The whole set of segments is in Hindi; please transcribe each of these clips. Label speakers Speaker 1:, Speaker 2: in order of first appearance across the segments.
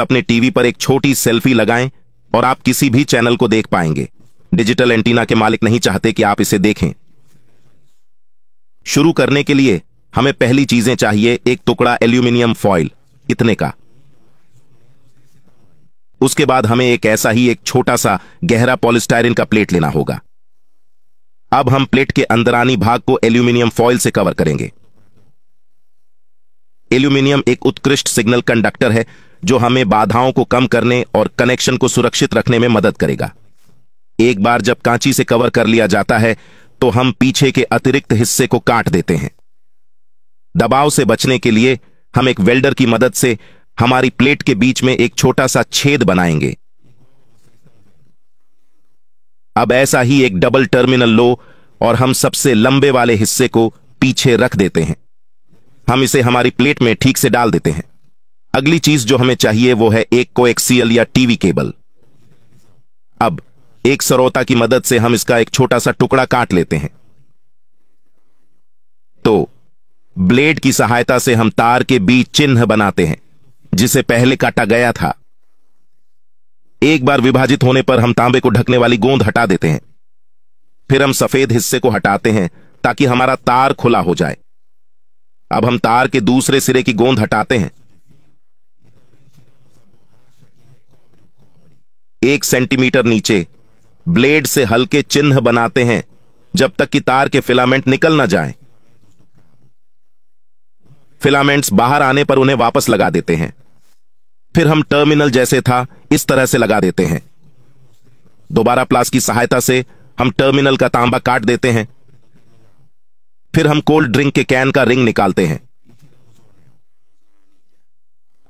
Speaker 1: अपने टीवी पर एक छोटी सेल्फी लगाएं और आप किसी भी चैनल को देख पाएंगे डिजिटल एंटीना के मालिक नहीं चाहते कि आप इसे देखें शुरू करने के लिए हमें पहली चीजें चाहिए एक टुकड़ा एल्यूमिनियम फॉइल इतने का उसके बाद हमें एक ऐसा ही एक छोटा सा गहरा पॉलिस्टायरिन का प्लेट लेना होगा अब हम प्लेट के अंदरानी भाग को एल्यूमिनियम फॉइल से कवर करेंगे एल्यूमिनियम एक उत्कृष्ट सिग्नल कंडक्टर है जो हमें बाधाओं को कम करने और कनेक्शन को सुरक्षित रखने में मदद करेगा एक बार जब कांची से कवर कर लिया जाता है तो हम पीछे के अतिरिक्त हिस्से को काट देते हैं दबाव से बचने के लिए हम एक वेल्डर की मदद से हमारी प्लेट के बीच में एक छोटा सा छेद बनाएंगे अब ऐसा ही एक डबल टर्मिनल लो और हम सबसे लंबे वाले हिस्से को पीछे रख देते हैं हम इसे हमारी प्लेट में ठीक से डाल देते हैं अगली चीज जो हमें चाहिए वो है एक एक्सीएल या टीवी केबल अब एक सरोता की मदद से हम इसका एक छोटा सा टुकड़ा काट लेते हैं तो ब्लेड की सहायता से हम तार के बीच चिन्ह बनाते हैं जिसे पहले काटा गया था एक बार विभाजित होने पर हम तांबे को ढकने वाली गोंद हटा देते हैं फिर हम सफेद हिस्से को हटाते हैं ताकि हमारा तार खुला हो जाए अब हम तार के दूसरे सिरे की गोंद हटाते हैं एक सेंटीमीटर नीचे ब्लेड से हल्के चिन्ह बनाते हैं जब तक कि तार के फिलामेंट निकल ना जाए फिलामेंट्स बाहर आने पर उन्हें वापस लगा देते हैं फिर हम टर्मिनल जैसे था इस तरह से लगा देते हैं दोबारा प्लास की सहायता से हम टर्मिनल का तांबा काट देते हैं फिर हम कोल्ड ड्रिंक के कैन का रिंग निकालते हैं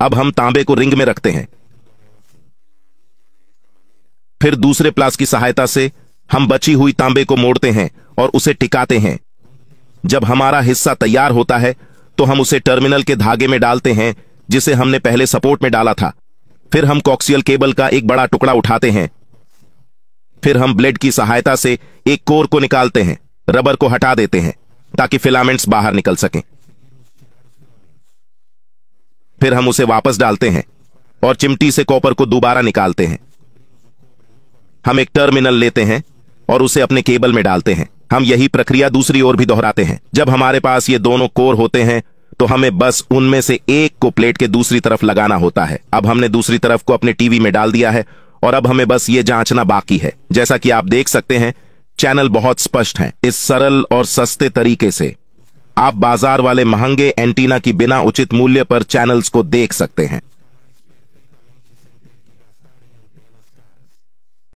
Speaker 1: अब हम तांबे को रिंग में रखते हैं फिर दूसरे प्लास की सहायता से हम बची हुई तांबे को मोड़ते हैं और उसे टिकाते हैं जब हमारा हिस्सा तैयार होता है तो हम उसे टर्मिनल के धागे में डालते हैं जिसे हमने पहले सपोर्ट में डाला था फिर हम कॉक्सियल केबल का एक बड़ा टुकड़ा उठाते हैं फिर हम ब्लेड की सहायता से एक कोर को निकालते हैं रबर को हटा देते हैं ताकि फिलामेंट्स बाहर निकल सकें फिर हम उसे वापस डालते हैं और चिमटी से कॉपर को दोबारा निकालते हैं हम एक टर्मिनल लेते हैं और उसे अपने केबल में डालते हैं हम यही प्रक्रिया दूसरी ओर भी दोहराते हैं जब हमारे पास ये दोनों कोर होते हैं तो हमें बस उनमें से एक को प्लेट के दूसरी तरफ लगाना होता है अब हमने दूसरी तरफ को अपने टीवी में डाल दिया है और अब हमें बस ये जांचना बाकी है जैसा कि आप देख सकते हैं चैनल बहुत स्पष्ट है इस सरल और सस्ते तरीके से आप बाजार वाले महंगे एंटीना की बिना उचित मूल्य पर चैनल्स को देख सकते हैं